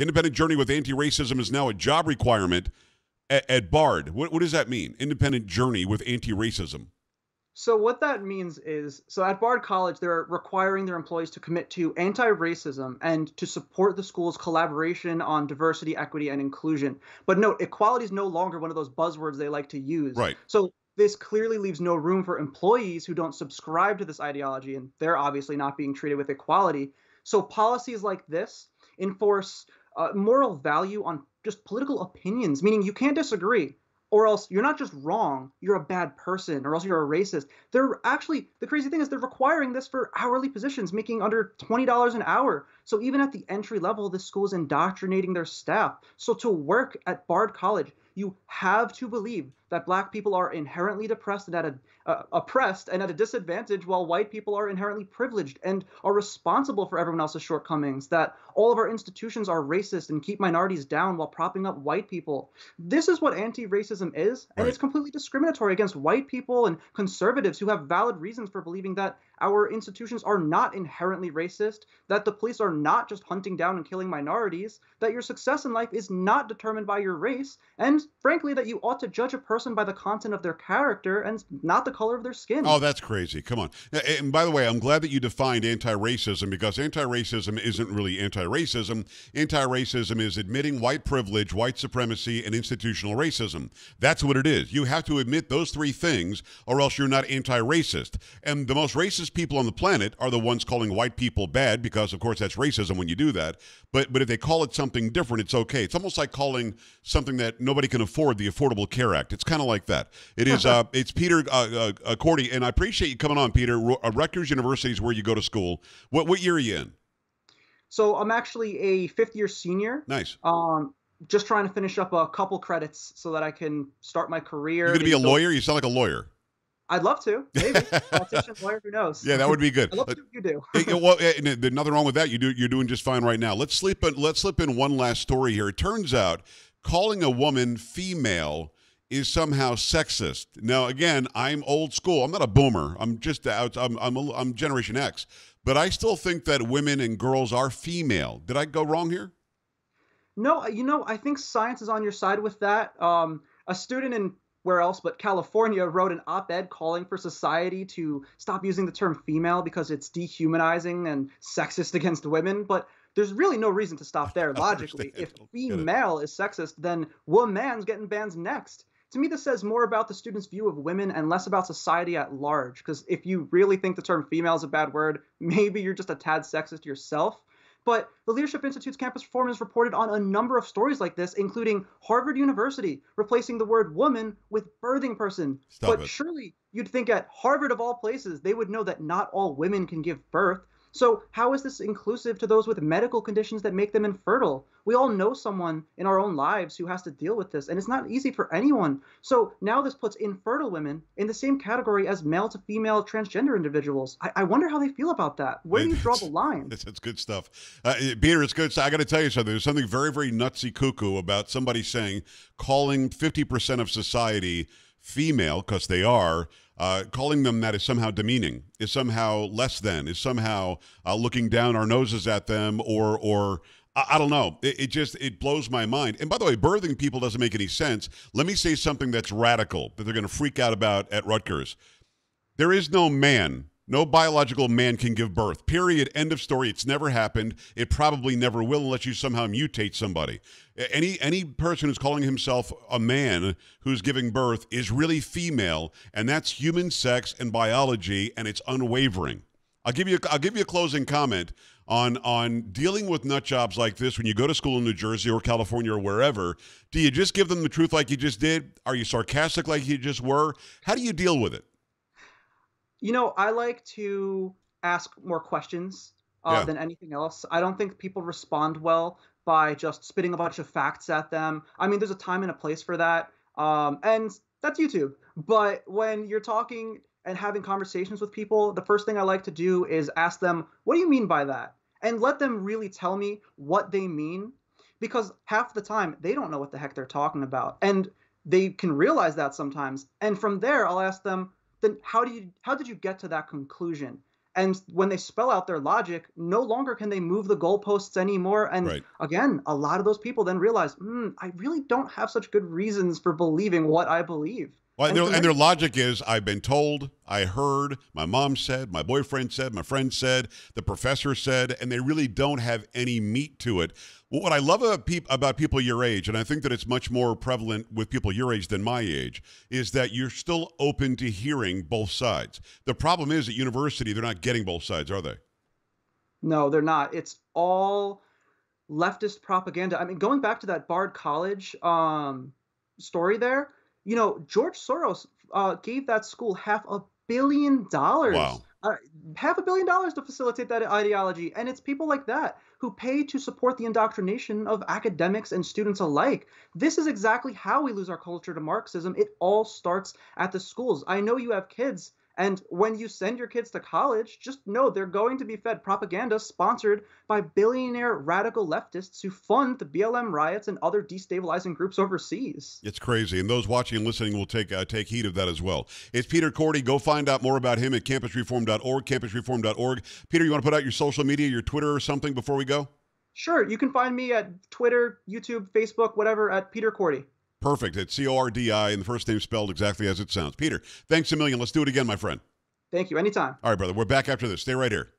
independent journey with anti racism is now a job requirement at, at Bard. What, what does that mean? Independent journey with anti racism. So what that means is, so at Bard College, they're requiring their employees to commit to anti-racism and to support the school's collaboration on diversity, equity, and inclusion. But note, equality is no longer one of those buzzwords they like to use. Right. So this clearly leaves no room for employees who don't subscribe to this ideology, and they're obviously not being treated with equality. So policies like this enforce uh, moral value on just political opinions, meaning you can't disagree, or else you're not just wrong, you're a bad person, or else you're a racist. They're actually, the crazy thing is, they're requiring this for hourly positions, making under $20 an hour. So even at the entry level, this school is indoctrinating their staff. So to work at Bard College, you have to believe that black people are inherently depressed and at a, uh, oppressed and at a disadvantage while white people are inherently privileged and are responsible for everyone else's shortcomings that all of our institutions are racist and keep minorities down while propping up white people this is what anti-racism is and right. it's completely discriminatory against white people and conservatives who have valid reasons for believing that our institutions are not inherently racist, that the police are not just hunting down and killing minorities, that your success in life is not determined by your race, and frankly, that you ought to judge a person person by the content of their character and not the color of their skin. Oh, that's crazy. Come on. And by the way, I'm glad that you defined anti racism because anti racism isn't really anti racism. Anti racism is admitting white privilege, white supremacy, and institutional racism. That's what it is. You have to admit those three things or else you're not anti racist. And the most racist people on the planet are the ones calling white people bad because, of course, that's racism when you do that. But, but if they call it something different, it's okay. It's almost like calling something that nobody can afford the Affordable Care Act. It's kind of like that. It is. Uh, it's Peter uh, uh, uh, Cordy, and I appreciate you coming on, Peter. R- uh, Rutgers University is where you go to school. What what year are you in? So I'm actually a fifth year senior. Nice. Um, just trying to finish up a couple credits so that I can start my career. You're gonna be a so- lawyer. You sound like a lawyer. I'd love to. Maybe politician, lawyer, who knows? Yeah, that would be good. I love uh, you do. well, nothing wrong with that. You do. You're doing just fine right now. Let's sleep. In, let's slip in one last story here. It turns out calling a woman female is somehow sexist. Now, again, I'm old school. I'm not a boomer. I'm just out. I'm I'm, a, I'm Generation X, but I still think that women and girls are female. Did I go wrong here? No, uh, you know, I think science is on your side with that. Um, a student in where else but California wrote an op ed calling for society to stop using the term female because it's dehumanizing and sexist against women. But there's really no reason to stop there logically. If female is sexist, then woman's getting banned next to me, this says more about the student's view of women and less about society at large. Because if you really think the term female is a bad word, maybe you're just a tad sexist yourself. But the Leadership Institute's campus forum has reported on a number of stories like this, including Harvard University replacing the word woman with birthing person. Stop but it. surely you'd think at Harvard, of all places, they would know that not all women can give birth. So, how is this inclusive to those with medical conditions that make them infertile? We all know someone in our own lives who has to deal with this, and it's not easy for anyone. So, now this puts infertile women in the same category as male to female transgender individuals. I, I wonder how they feel about that. Where do you draw the line? That's, good stuff. Uh, Peter, it's good So, I got to tell you something. There's something very, very nutsy cuckoo about somebody saying calling 50% of society female, because they are uh, calling them that is somehow demeaning, is somehow less than, is somehow uh, looking down our noses at them, or or I, I don't know. It, it, just it blows my mind. And by the way, birthing people doesn't make any sense. Let me say something that's radical that they're going to freak out about at Rutgers. There is no man no biological man can give birth. Period. End of story. It's never happened. It probably never will unless you somehow mutate somebody. Any any person who's calling himself a man who's giving birth is really female, and that's human sex and biology, and it's unwavering. I'll give you I'll give you a closing comment on on dealing with nut jobs like this when you go to school in New Jersey or California or wherever. Do you just give them the truth like you just did? Are you sarcastic like you just were? How do you deal with it? you know, I like to ask more questions uh, yeah. than anything else. I don't think people respond well by just spitting a bunch of facts at them. I mean, there's a time and a place for that, um, and that's YouTube. But when you're talking and having conversations with people, the first thing I like to do is ask them, "What do you mean by that?" and let them really tell me what they mean, because half the time they don't know what the heck they're talking about, and they can realize that sometimes. And from there, I'll ask them, then how do you how did you get to that conclusion? And when they spell out their logic, no longer can they move the goalposts anymore. And right. again, a lot of those people then realize, hmm, I really don't have such good reasons for believing what I believe. Well, and their logic is I've been told, I heard, my mom said, my boyfriend said, my friend said, the professor said, and they really don't have any meat to it. What I love about, people your age, and I think that it's much more prevalent with people your age than my age, is that you're still open to hearing both sides. The problem is at university, they're not getting both sides, are they? No, they're not. It's all leftist propaganda. I mean, going back to that Bard College um, story there you know, George Soros uh, gave that school half a billion dollars. Wow. Uh, half a billion dollars to facilitate that ideology. And it's people like that who pay to support the indoctrination of academics and students alike. This is exactly how we lose our culture to Marxism. It all starts at the schools. I know you have kids and when you send your kids to college, just know they're going to be fed propaganda sponsored by billionaire radical leftists who fund the BLM riots and other destabilizing groups overseas. It's crazy. And those watching and listening will take uh, take heed of that as well. It's Peter Cordy. Go find out more about him at campusreform.org, campusreform.org. Peter, you want to put out your social media, your Twitter or something before we go? Sure. You can find me at Twitter, YouTube, Facebook, whatever, at Peter Cordy. Perfect. It's C O R D I, and the first name spelled exactly as it sounds. Peter, thanks a million. Let's do it again, my friend. Thank you. Anytime. All right, brother. We're back after this. Stay right here.